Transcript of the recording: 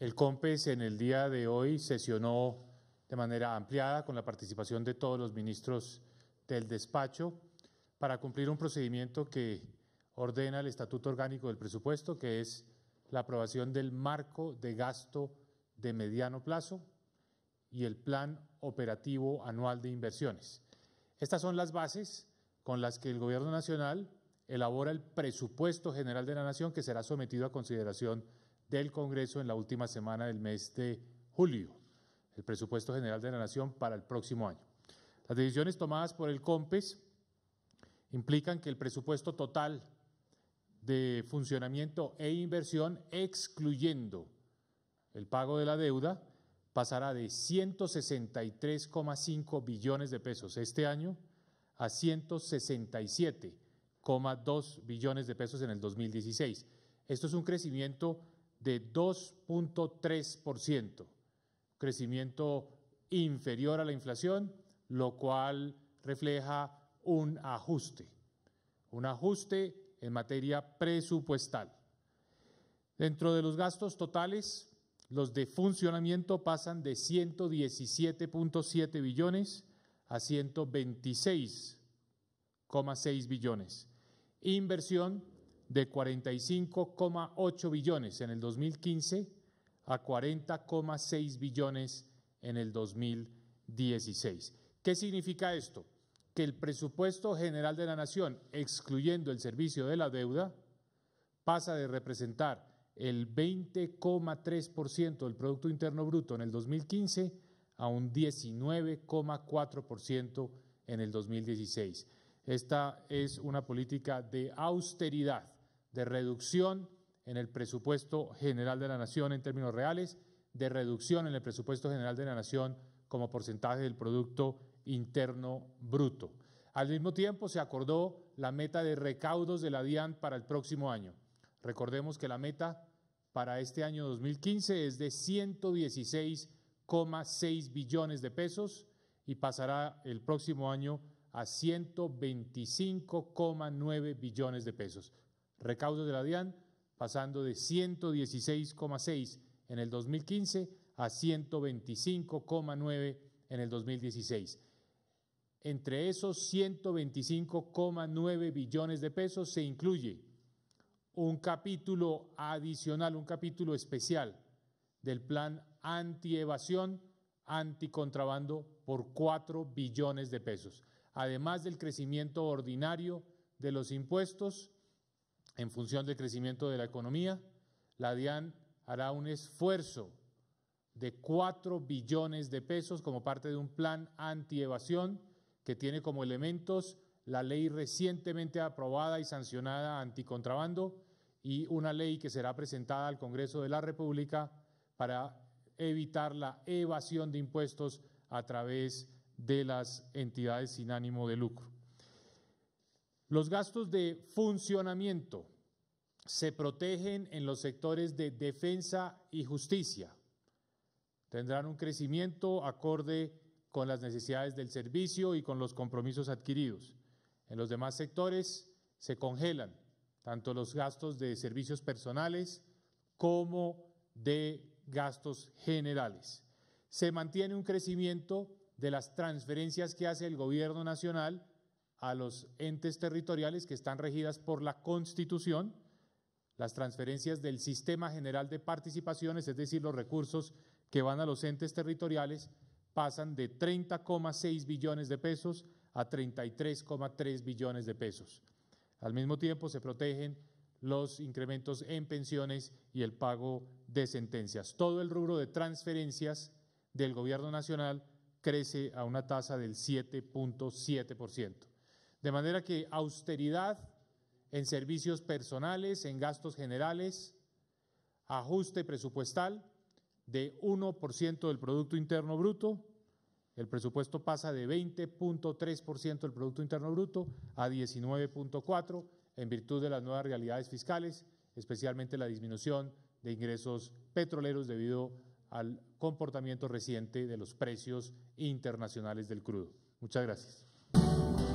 El COMPES en el día de hoy sesionó de manera ampliada con la participación de todos los ministros del despacho para cumplir un procedimiento que ordena el Estatuto Orgánico del Presupuesto, que es la aprobación del marco de gasto de mediano plazo y el Plan Operativo Anual de Inversiones. Estas son las bases con las que el Gobierno Nacional elabora el presupuesto general de la Nación que será sometido a consideración del Congreso en la última semana del mes de julio, el presupuesto general de la Nación para el próximo año. Las decisiones tomadas por el COMPES implican que el presupuesto total de funcionamiento e inversión, excluyendo el pago de la deuda pasará de 163,5 billones de pesos este año a 167,2 billones de pesos en el 2016. Esto es un crecimiento de 2.3%, crecimiento inferior a la inflación, lo cual refleja un ajuste, un ajuste en materia presupuestal. Dentro de los gastos totales, los de funcionamiento pasan de 117.7 billones a 126,6 billones. Inversión de 45,8 billones en el 2015 a 40,6 billones en el 2016. ¿Qué significa esto? Que el presupuesto general de la nación, excluyendo el servicio de la deuda, pasa de representar el 20,3% del Producto Interno Bruto en el 2015 a un 19,4% en el 2016. Esta es una política de austeridad, de reducción en el presupuesto general de la Nación en términos reales, de reducción en el presupuesto general de la Nación como porcentaje del Producto Interno Bruto. Al mismo tiempo, se acordó la meta de recaudos de la DIAN para el próximo año. Recordemos que la meta para este año 2015 es de 116,6 billones de pesos y pasará el próximo año a 125,9 billones de pesos. Recaudos de la DIAN pasando de 116,6 en el 2015 a 125,9 en el 2016. Entre esos 125,9 billones de pesos se incluye un capítulo adicional, un capítulo especial del plan anti-evasión, anticontrabando por 4 billones de pesos, además del crecimiento ordinario de los impuestos en función del crecimiento de la economía, la DIAN hará un esfuerzo de 4 billones de pesos como parte de un plan antievasión que tiene como elementos la ley recientemente aprobada y sancionada anticontrabando, y una ley que será presentada al Congreso de la República para evitar la evasión de impuestos a través de las entidades sin ánimo de lucro. Los gastos de funcionamiento se protegen en los sectores de defensa y justicia. Tendrán un crecimiento acorde con las necesidades del servicio y con los compromisos adquiridos. En los demás sectores se congelan tanto los gastos de servicios personales como de gastos generales. Se mantiene un crecimiento de las transferencias que hace el gobierno nacional a los entes territoriales que están regidas por la Constitución, las transferencias del Sistema General de Participaciones, es decir, los recursos que van a los entes territoriales, pasan de 30,6 billones de pesos a 33,3 billones de pesos. Al mismo tiempo se protegen los incrementos en pensiones y el pago de sentencias. Todo el rubro de transferencias del Gobierno Nacional crece a una tasa del 7.7%. De manera que austeridad en servicios personales, en gastos generales, ajuste presupuestal de 1% del Producto Interno Bruto, el presupuesto pasa de 20.3% del Producto Interno Bruto a 19.4% en virtud de las nuevas realidades fiscales, especialmente la disminución de ingresos petroleros debido al comportamiento reciente de los precios internacionales del crudo. Muchas gracias.